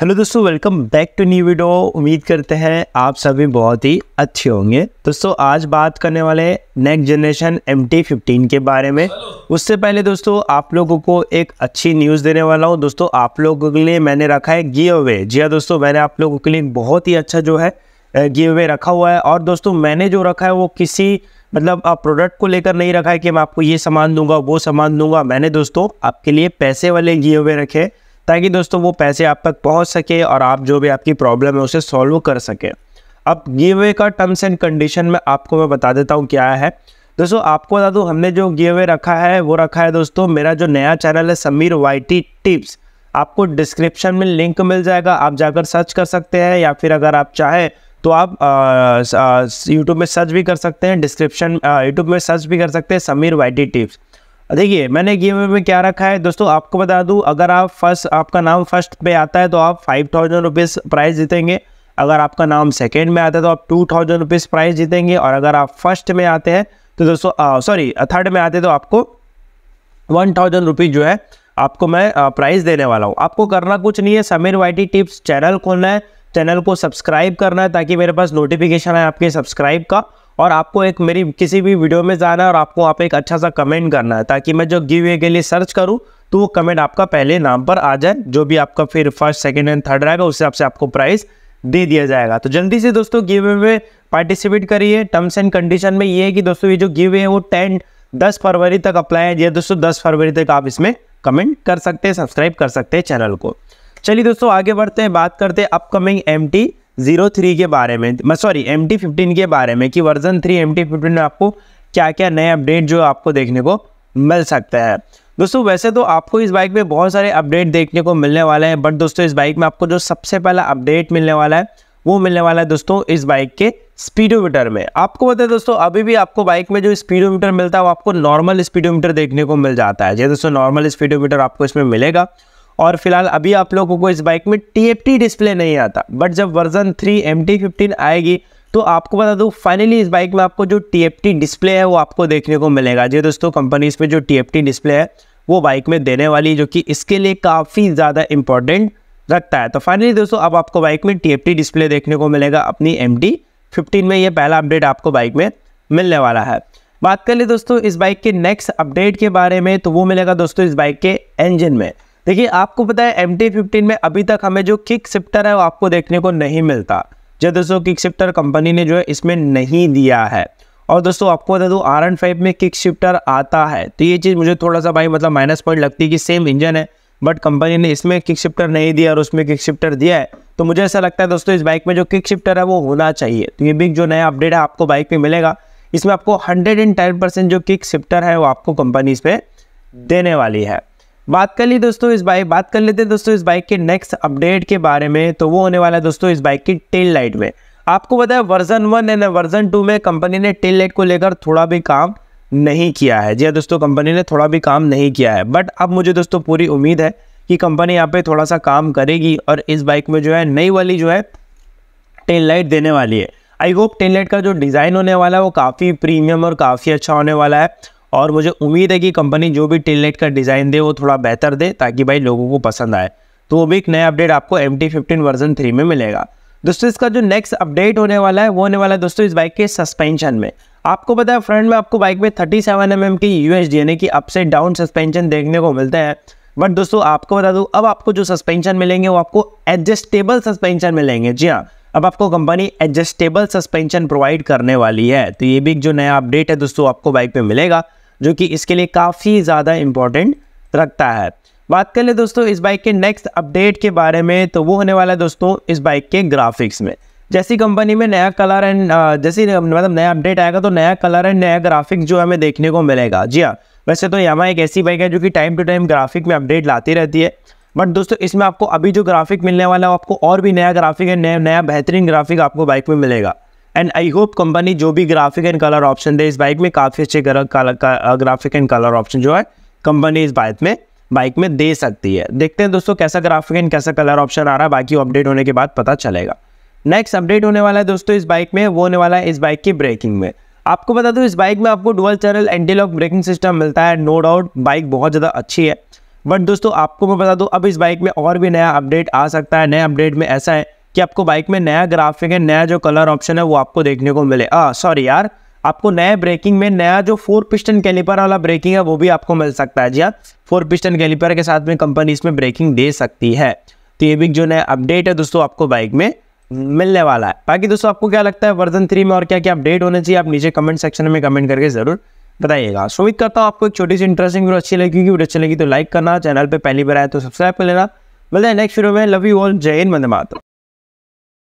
hello दोस्तों welcome back to new video उम्मीद करते हैं आप सभी बहुत ही अच्छे होंगे दोस्तों आज बात करने वाले next generation M T fifteen के बारे में उससे पहले दोस्तों आप लोगों को एक अच्छी न्यूज़ देने वाला हूँ दोस्तों आप लोगों के लिए मैंने रखा है गिव अवे जी हाँ दोस्तों मैंने आप लोगों के लिए बहुत ही अच्छा जो है गिव अवे रखा हुआ है और दोस्तों मैंने जो रखा है वो किसी मतलब आप प्रोडक्ट को लेकर नहीं रखा है कि मैं आपको ये सामान दूंगा वो सामान दूंगा मैंने दोस्तों आपके लिए पैसे वाले गिव अवे रखे ताकि दोस्तों वो पैसे आप तक पहुंच सके और आप जो भी आपकी प्रॉब्लम है उसे सॉल्व कर सकें अब गिव वे का टर्म्स एंड कंडीशन में आपको मैं बता देता हूँ क्या है दोस्तों आपको बता दूँ हमने जो गिव रखा है वो रखा है दोस्तों मेरा जो नया चैनल है समीर वाईटी टिप्स आपको डिस्क्रिप्शन में लिंक मिल जाएगा आप जाकर सर्च कर सकते हैं या फिर अगर आप चाहें तो आप यूट्यूब में सर्च भी कर सकते हैं डिस्क्रिप्शन यूट्यूब में सर्च भी कर सकते हैं समीर वाईटी टिप्स देखिए मैंने गेम में क्या रखा है दोस्तों आपको बता दूं अगर आप फर्स्ट आपका नाम फर्स्ट पे आता है तो आप फाइव थाउजेंड रुपीज़ प्राइज़ जीतेंगे अगर आपका नाम सेकेंड में आता है तो आप टू थाउजेंड रुपीज़ प्राइज़ जीतेंगे और अगर आप फर्स्ट में आते हैं तो दोस्तों सॉरी थर्ड में आते हैं तो आपको वन थाउजेंड रुपीज़ जो है आपको मैं प्राइज़ देने वाला हूँ आपको करना कुछ नहीं है समीर वाइटी टिप्स चैनल खोलना है चैनल को सब्सक्राइब करना है ताकि मेरे पास नोटिफिकेशन आए आपके सब्सक्राइब का और आपको एक मेरी किसी भी वीडियो में जाना है और आपको वहाँ पे एक अच्छा सा कमेंट करना है ताकि मैं जो गिव वे के लिए सर्च करूँ तो वो कमेंट आपका पहले नाम पर आ जाए जो भी आपका फिर फर्स्ट सेकेंड एंड थर्ड रहेगा उस हिसाब से आपको प्राइस दे दिया जाएगा तो जल्दी से दोस्तों गिव वे में पार्टिसिपेट करिए टर्म्स एंड कंडीशन में ये है कि दोस्तों ये जो गिव वे है वो टेन दस फरवरी तक अप्लाई है दोस्तों दस फरवरी तक आप इसमें कमेंट कर सकते हैं सब्सक्राइब कर सकते हैं चैनल को चलिए दोस्तों आगे बढ़ते हैं बात करते हैं upcoming M T zero three के बारे में सॉरी एम टी फिफ्टीन के बारे में कि version three M T fifteen में आपको क्या क्या नए अपडेट जो आपको देखने को मिल सकता है दोस्तों वैसे तो आपको इस बाइक में बहुत सारे अपडेट देखने को मिलने वाले हैं बट दोस्तों इस बाइक में आपको जो सबसे पहला अपडेट मिलने वाला है वो मिलने वाला है दोस्तों इस बाइक के स्पीडोमीटर में आपको पता है दोस्तों अभी भी आपको बाइक में जो स्पीडोमीटर मिलता है वो आपको नॉर्मल स्पीडोमीटर देखने को मिल जाता है जैसे दोस्तों नॉर्मल स्पीडोमीटर आपको इसमें मिलेगा और फिलहाल अभी आप लोगों को इस बाइक में टी डिस्प्ले नहीं आता बट जब वर्जन थ्री एम आएगी तो आपको बता दूँ फाइनली इस बाइक में आपको जो टी डिस्प्ले है वो आपको देखने को मिलेगा जी दोस्तों कंपनीज में जो टी डिस्प्ले है वो बाइक में देने वाली जो कि इसके लिए काफ़ी ज़्यादा इंपॉर्टेंट रखता है तो फाइनली दोस्तों अब आपको बाइक में टी डिस्प्ले देखने को मिलेगा अपनी एम फिफ्टीन में ये पहला अपडेट आपको बाइक में मिलने वाला है बात कर ले दोस्तों इस बाइक के नेक्स्ट अपडेट के बारे में तो वो मिलेगा दोस्तों इस बाइक के इंजन में देखिए आपको पता है एम टी फिफ्टीन में अभी तक हमें जो किक शिफ्टर है वो आपको देखने को नहीं मिलता जो दोस्तों किक शिफ्टर कंपनी ने जो है इसमें नहीं दिया है और दोस्तों आपको बता दूँ आर एन फाइव में किक शिफ्टर आता है तो ये चीज़ मुझे थोड़ा सा भाई मतलब माइनस पॉइंट लगती है कि सेम इंजन है बट कंपनी ने इसमें किक शिफ्टर नहीं दिया और उसमें किक शिफ्टर दिया है तो मुझे ऐसा लगता है दोस्तों इस बाइक में जो किक शिफ्टर है वो होना चाहिए तो ये भी जो नया अपडेट है आपको बाइक में मिलेगा इसमें आपको हंड्रेड एंड टेन परसेंट जो किक शिफ्टर है वो आपको कंपनी इस पर देने वाली है बात कर ली दोस्तों इस बाइक बात कर लेते हैं दोस्तों इस बाइक के नेक्स्ट अपडेट के बारे में तो वो होने वाला है दोस्तों इस बाइक की टेल लाइट में आपको पता है version one and version two में कंपनी ने टेल लाइट को लेकर थोड़ा भी काम नहीं किया है जी हाँ दोस्तों कंपनी ने थोड़ा भी काम नहीं किया है बट अब मुझे दोस्तों पूरी उम्मीद है कि कंपनी यहाँ पे थोड़ा सा काम करेगी और इस बाइक में जो है नई वाली जो है टेल लाइट देने वाली है आई होप टेन लाइट का जो डिज़ाइन होने वाला है वो काफ़ी प्रीमियम और काफ़ी अच्छा होने वाला है और मुझे उम्मीद है कि कंपनी जो भी टेलनेट का डिज़ाइन दे वो थोड़ा बेहतर दे ताकि भाई लोगों को पसंद आए तो वो भी एक नया अपडेट आपको M T fifteen version three में मिलेगा दोस्तों इसका जो नेक्स्ट अपडेट होने वाला है वो होने वाला है दोस्तों इस बाइक के सस्पेंशन में आपको पता है फ्रंट में आपको बाइक में थर्टी सेवन एम एम की यू डी यानी कि से डाउन सस्पेंशन देखने को मिलते हैं बट दोस्तों आपको बता दूं अब आपको जो सस्पेंशन मिलेंगे वो आपको एडजस्टेबल सस्पेंशन मिलेंगे जी हाँ अब आपको कंपनी एडजस्टेबल सस्पेंशन प्रोवाइड करने वाली है तो ये भी एक जो नया अपडेट है दोस्तों आपको बाइक पर मिलेगा जो कि इसके लिए काफ़ी ज़्यादा इम्पोर्टेंट रखता है बात कर ले दोस्तों इस बाइक के नेक्स्ट अपडेट के बारे में तो वो होने वाला है दोस्तों इस बाइक के ग्राफिक्स में जैसी कंपनी में नया कलर एंड जैसी मतलब नया अपडेट आएगा तो नया कलर एंड नया ग्राफिक्स जो हमें देखने को मिलेगा जी हाँ वैसे तो यहाँ एक ऐसी बाइक है जो कि टाइम टू टाइम ग्राफिक में अपडेट लाती रहती है बट दोस्तों इसमें आपको अभी जो ग्राफिक मिलने वाला है आपको और भी नया ग्राफिक है नया नया बेहतरीन ग्राफिक आपको बाइक में मिलेगा एंड आई होप कंपनी जो भी ग्राफिक एंड कलर ऑप्शन दे इस बाइक में काफ़ी अच्छे ग्राफिक एंड कलर ऑप्शन जो है कंपनी इस बाइक में बाइक में दे सकती है देखते हैं दोस्तों कैसा ग्राफिक एंड कैसा कलर ऑप्शन आ रहा है बाकी अपडेट होने के बाद पता चलेगा नेक्स्ट अपडेट होने वाला है दोस्तों इस बाइक में वो होने वाला है इस बाइक की ब्रेकिंग में आपको बता दूँ इस बाइक में आपको dual channel anti lock braking system मिलता है नो डाउट बाइक बहुत ज़्यादा अच्छी है बट दोस्तों आपको मैं बता दूँ अब इस बाइक में और भी नया अपडेट आ सकता है नया अपडेट में ऐसा है कि आपको बाइक में नया ग्राफिक है नया जो कलर ऑप्शन है वो आपको देखने को मिले सॉरी यार आपको नए ब्रेकिंग में नया जो फोर पिस्टन कैलिपर वाला ब्रेकिंग है वो भी आपको मिल सकता है जी हाँ फोर पिस्टन कैलिपर के साथ में कंपनी इसमें ब्रेकिंग दे सकती है तो ये भी जो नया अपडेट है दोस्तों आपको बाइक में मिलने वाला है बाकी दोस्तों आपको क्या लगता है वर्जन थ्री में और क्या क्या अपडेट होने चाहिए आप नीचे कमेंट सेक्शन में कमेंट करके जरूर बताइएगा सुमित करता हूँ आपको एक छोटी सी इंटरेस्टिंग वीडियो अच्छी लगी वीडियो अच्छी लगी तो लाइक करना चैनल पर पहली बार आए तो सब्सक्राइब कर लेना मिलते हैं नेक्स्ट वीडियो में लव यू ऑल जय हिंद मंद